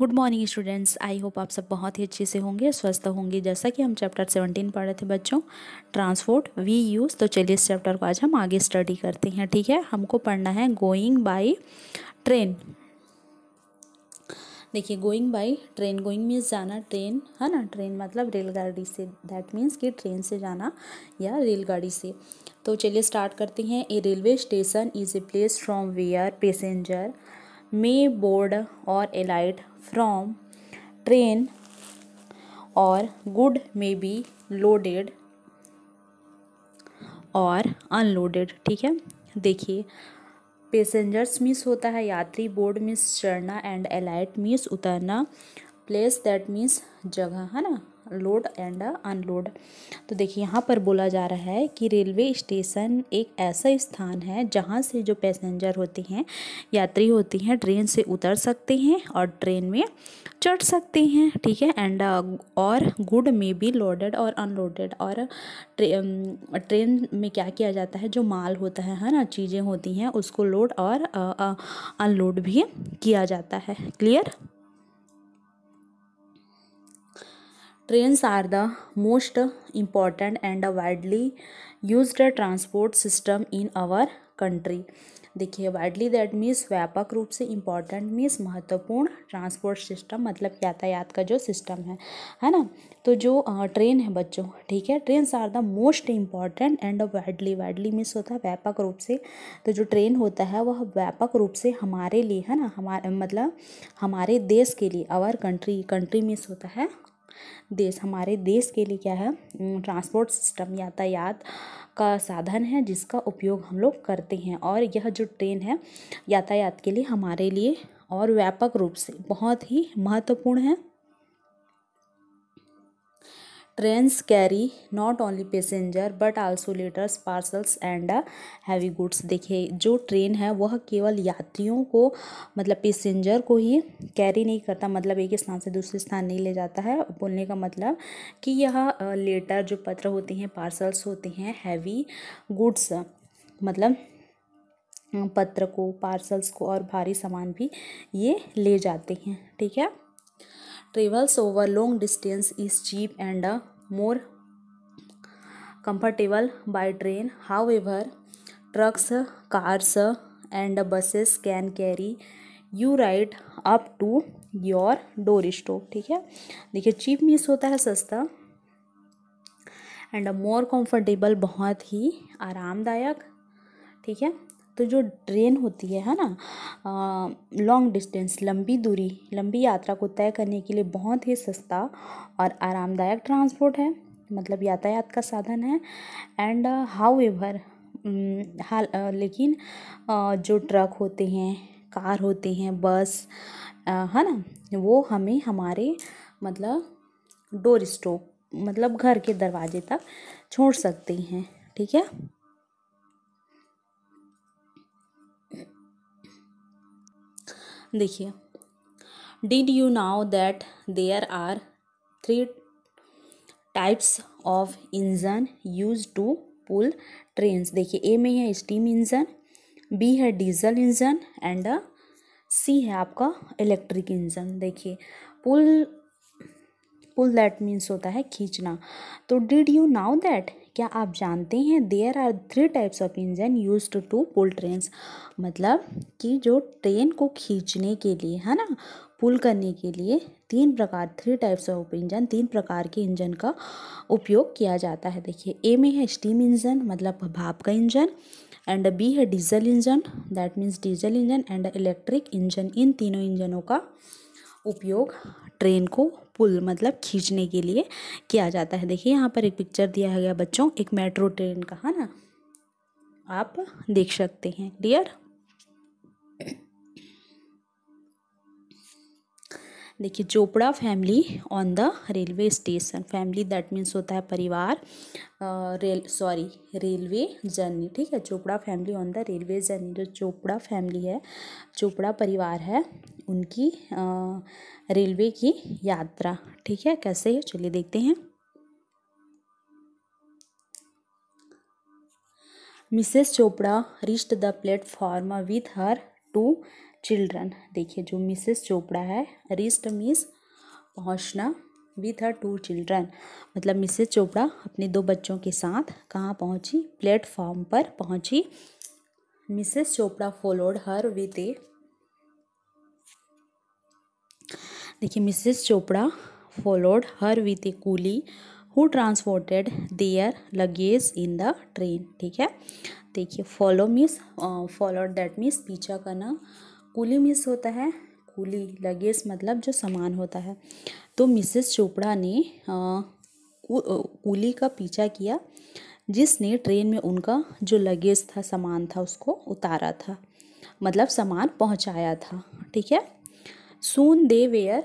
Good morning students I hope आप सब बहुत ही अच्छे से होंगे स्वस्थ होंगे जैसा कि हम चैप्टर सेवनटीन पढ़ रहे थे बच्चों ट्रांसपोर्ट वी यूज़ तो चलिए इस चैप्टर को आज हम आगे स्टडी करते हैं ठीक है हमको पढ़ना है गोइंग बाई ट्रेन देखिए going by train going means जाना ट्रेन है ना ट्रेन मतलब रेलगाड़ी से दैट मीन्स कि ट्रेन से जाना या रेलगाड़ी से तो चलिए स्टार्ट करते हैं a railway station is a place from where passenger may board और एलाइट फ्रॉम ट्रेन और गुड मे बी लोडेड और अनलोडेड ठीक है देखिए पैसेंजर्स मिस होता है यात्री बोर्ड मिस चढ़ना एंड एलाइट मिस उतरना प्लेस दैट मीन्स जगह है ना लोड एंड अनलोड तो देखिए यहाँ पर बोला जा रहा है कि रेलवे स्टेशन एक ऐसा स्थान है जहाँ से जो पैसेंजर होते हैं यात्री होते हैं ट्रेन से उतर सकते हैं और ट्रेन में चढ़ सकते हैं ठीक है एंड uh, और गुड में भी लोडेड और अनलोडेड और um, ट्रेन में क्या किया जाता है जो माल होता है है ना चीज़ें होती हैं उसको लोड और अनलोड uh, uh, भी किया जाता है clear Trains are the most important and widely used transport system in our country. देखिए वाइडली दैट मीन्स व्यापक रूप से इम्पॉर्टेंट मीन्स महत्वपूर्ण ट्रांसपोर्ट सिस्टम मतलब यातायात का जो सिस्टम है है ना तो जो ट्रेन है बच्चों ठीक है trains are the most important and widely widely means होता है व्यापक रूप से तो जो ट्रेन होता है वह व्यापक रूप से हमारे लिए है ना हमारे मतलब हमारे देश के लिए आवर कंट्री कंट्री मीन्स होता है देश हमारे देश के लिए क्या है ट्रांसपोर्ट सिस्टम यातायात का साधन है जिसका उपयोग हम लोग करते हैं और यह जो ट्रेन है यातायात के लिए हमारे लिए और व्यापक रूप से बहुत ही महत्वपूर्ण है trains carry not only passenger but also letters parcels and heavy goods देखिए जो ट्रेन है वह केवल यात्रियों को मतलब पैसेंजर को ही कैरी नहीं करता मतलब एक स्थान से दूसरे स्थान नहीं ले जाता है बोलने का मतलब कि यह लेटर जो पत्र होते हैं पार्सल्स होते हैं हैवी गुड्स मतलब पत्र को पार्सल्स को और भारी सामान भी ये ले जाते हैं ठीक है Travels over long distance is cheap and uh, more comfortable by train. However, trucks, cars, and buses can carry you right up to your door stop ठीक है देखिए चीप मीस होता है सस्ता एंड मोर कंफर्टेबल बहुत ही आरामदायक ठीक है तो जो ट्रेन होती है है ना लॉन्ग डिस्टेंस लंबी दूरी लंबी यात्रा को तय करने के लिए बहुत ही सस्ता और आरामदायक ट्रांसपोर्ट है मतलब यातायात का साधन है एंड हाउ एवर हाल लेकिन जो ट्रक होते हैं कार होते हैं बस है ना वो हमें हमारे मतलब डोर स्टॉप मतलब घर के दरवाजे तक छोड़ सकते हैं ठीक है देखिए did you know that there are three types of engine use to pull train देखिए ए में है स्टीम इंजन बी है डीजल इंजन एंड सी है आपका इलेक्ट्रिक इंजन देखिए पुल पुल दैट मीन्स होता है खींचना तो डिड यू नाउ दैट क्या आप जानते हैं there are three types of engine use to pull train मतलब कि जो ट्रेन को खींचने के लिए है ना पुल करने के लिए तीन प्रकार थ्री टाइप्स ऑफ इंजन तीन प्रकार के इंजन का उपयोग किया जाता है देखिए ए में है स्टीम इंजन मतलब भाप का इंजन एंड बी है diesel engine that means diesel engine and electric engine इन तीनों इंजनों का उपयोग ट्रेन को पुल मतलब खींचने के लिए किया जाता है देखिए यहाँ पर एक पिक्चर दिया गया बच्चों एक मेट्रो ट्रेन का है ना आप देख सकते हैं क्लियर देखिए Chopra family on the railway station family that means होता है परिवार रेल सॉरी रेलवे जर्नी ठीक है Chopra family on the railway journey जो चोपड़ा फैमिली है चोपड़ा परिवार है उनकी रेलवे की यात्रा ठीक है कैसे है चलिए देखते हैं Mrs Chopra reached the platform with her two children देखिए जो मिसेस चोपड़ा है रिस्ट मीस पहुंचना विथ हर टू चिल्ड्रन मतलब मिसेस चोपड़ा अपने दो बच्चों के साथ कहाँ पहुंची प्लेटफॉर्म पर पहुंची Mrs Chopra followed her with a देखिए Mrs Chopra followed her with a coolie who transported their luggage in the train ठीक है देखिए follow means followed that means पीछा करना कूली मिस होता है कूली लगेज मतलब जो सामान होता है तो मिसेस चोपड़ा ने कूली का पीछा किया जिसने ट्रेन में उनका जो लगेज था सामान था उसको उतारा था मतलब सामान पहुंचाया था ठीक है soon they were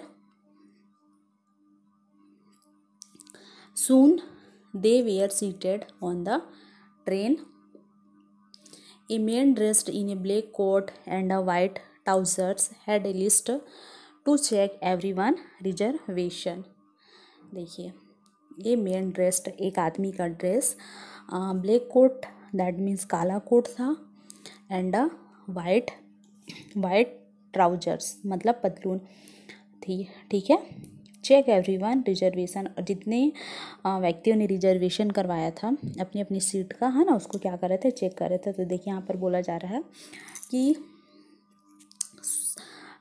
soon they were seated on the train a man dressed in a black coat and a white trousers had a list to check everyone reservation देखिए ये मेन ड्रेस्ड एक आदमी का dress black coat that means काला coat था and white white trousers मतलब पतलून थी ठीक है चेक एवरी वन रिजर्वेशन जितने व्यक्तियों ने रिजर्वेशन करवाया था अपनी अपनी सीट का है ना उसको क्या कर रहे थे चेक कर रहे थे तो देखिए यहाँ पर बोला जा रहा है कि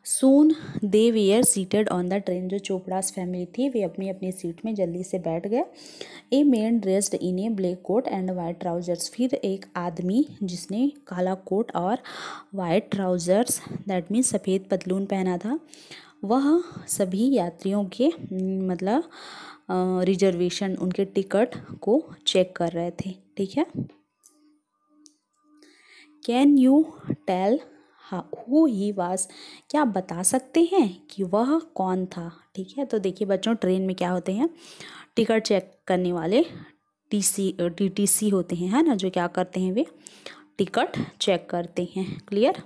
soon they were seated on the train जो चोपड़ास फैमिली थी वे अपनी अपनी सीट में जल्दी से बैठ गए a man dressed in a black coat and white trousers फिर एक आदमी जिसने काला कोट और वाइट ट्राउजर्स दैट मीन्स सफ़ेद पतलून पहना था वह सभी यात्रियों के मतलब रिजर्वेशन उनके टिकट को चेक कर रहे थे ठीक है कैन यू टेल हु हाँ, ही वास क्या आप बता सकते हैं कि वह कौन था ठीक है तो देखिए बच्चों ट्रेन में क्या होते हैं टिकट चेक करने वाले टी सी टी होते हैं है ना जो क्या करते हैं वे टिकट चेक करते हैं clear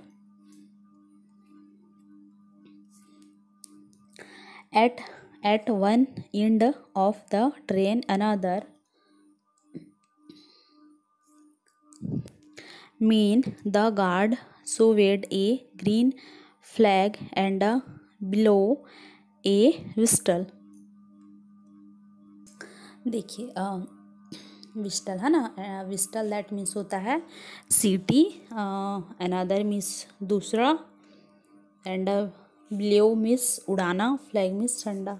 at at one end of the train another man the guard so waved a green flag and a blow a whistle देखिए विस्टल है ना विस्टल दैट मीन्स होता है सीटी अनदर मीन्स दूसरा एंड ब्लो मीन्स उड़ाना फ्लैग मीन्स ठंडा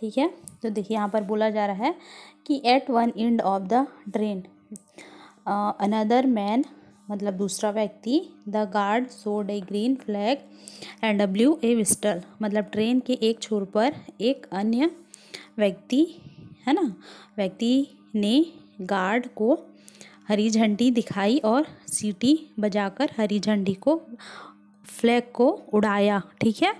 ठीक है तो देखिए यहाँ पर बोला जा रहा है कि at one end of the train another man मतलब दूसरा व्यक्ति the guard waved a green flag and blew a whistle मतलब ट्रेन के एक छोर पर एक अन्य व्यक्ति है ना व्यक्ति ने गार्ड को हरी झंडी दिखाई और सीटी बजाकर हरी झंडी को फ्लैग को उड़ाया ठीक है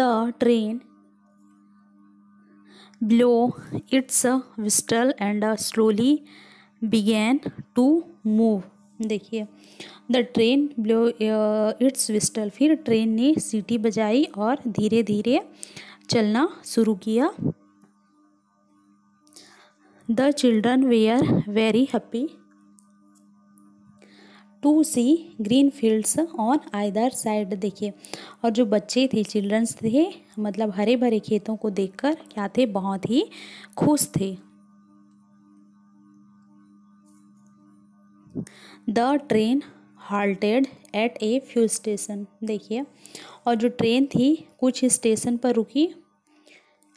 the train blow its whistle and slowly began to move देखिए the train blow its whistle फिर ट्रेन ने सीटी बजाई और धीरे धीरे चलना शुरू किया the children were very happy to see green fields on either side देखिए और जो बच्चे थे चिल्ड्रंस थे मतलब हरे भरे खेतों को देखकर क्या थे बहुत ही खुश थे the train halted at a few station देखिए और जो ट्रेन थी कुछ स्टेशन पर रुकी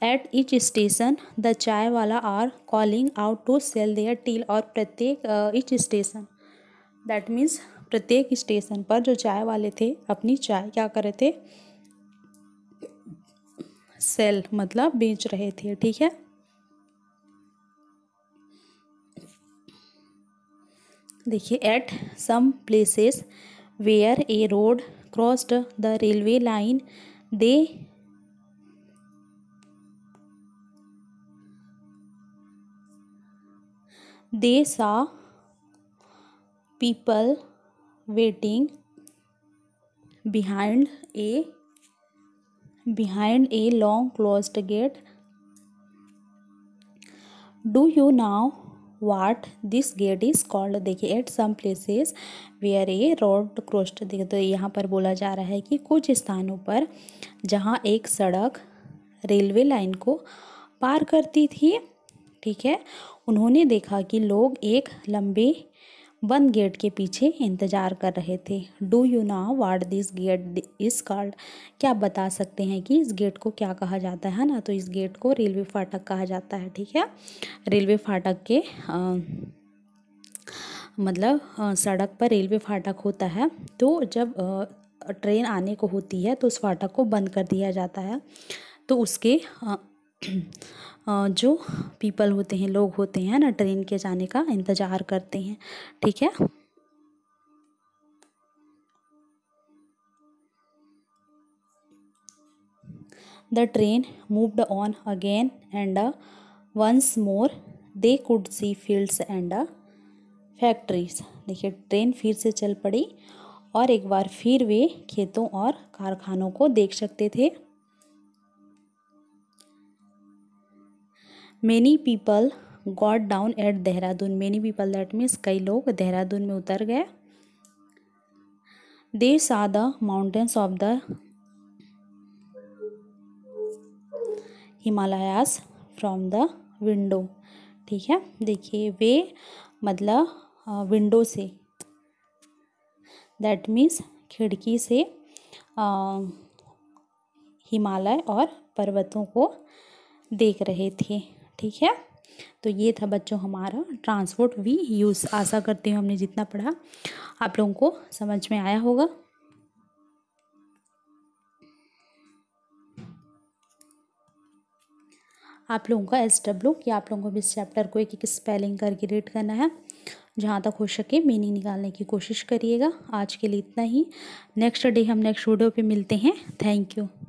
at each station the chai wala are calling out to sell their tea और प्रत्येक ईच स्टेशन दैट मीन्स प्रत्येक स्टेशन पर जो चाय वाले थे अपनी चाय क्या कर रहे थे सेल मतलब बेच रहे थे ठीक है देखिए at some places where a road crossed the railway line they they saw people waiting behind a behind a long closed gate do you now what this gate is called देखिए at some places where a road crossed देखिए तो यहाँ पर बोला जा रहा है कि कुछ स्थानों पर जहाँ एक सड़क रेलवे लाइन को पार करती थी ठीक है उन्होंने देखा कि लोग एक लंबे बंद गेट के पीछे इंतज़ार कर रहे थे do you know what this gate is called क्या आप बता सकते हैं कि इस गेट को क्या कहा जाता है ना तो इस गेट को रेलवे फाटक कहा जाता है ठीक है रेलवे फाटक के आ, मतलब आ, सड़क पर रेलवे फाटक होता है तो जब आ, ट्रेन आने को होती है तो उस फाटक को बंद कर दिया जाता है तो उसके जो पीपल होते हैं लोग होते हैं ना ट्रेन के जाने का इंतज़ार करते हैं ठीक है the train moved on again and a once more they could see fields factories uh, देखिए ट्रेन फिर से चल पड़ी और एक बार फिर वे खेतों और कारखानों को देख सकते थे many people got down at Dehradun many people that means कई लोग देहरादून में उतर गए they saw the mountains of the Himalayas from the window ठीक है देखिए वे मतलब विंडो से दैट मीन्स खिड़की से हिमालय और पर्वतों को देख रहे थे ठीक है तो ये था बच्चों हमारा ट्रांसपोर्ट वी यूज़ आशा करती हूँ हमने जितना पढ़ा आप लोगों को समझ में आया होगा आप लोगों का एस डब्ल्यू कि आप लोगों को भी इस चैप्टर को एक एक स्पेलिंग करके रीड करना है जहाँ तक हो सके मीनिंग निकालने की कोशिश करिएगा आज के लिए इतना ही नेक्स्ट डे हम नेक्स्ट वीडियो पे मिलते हैं थैंक यू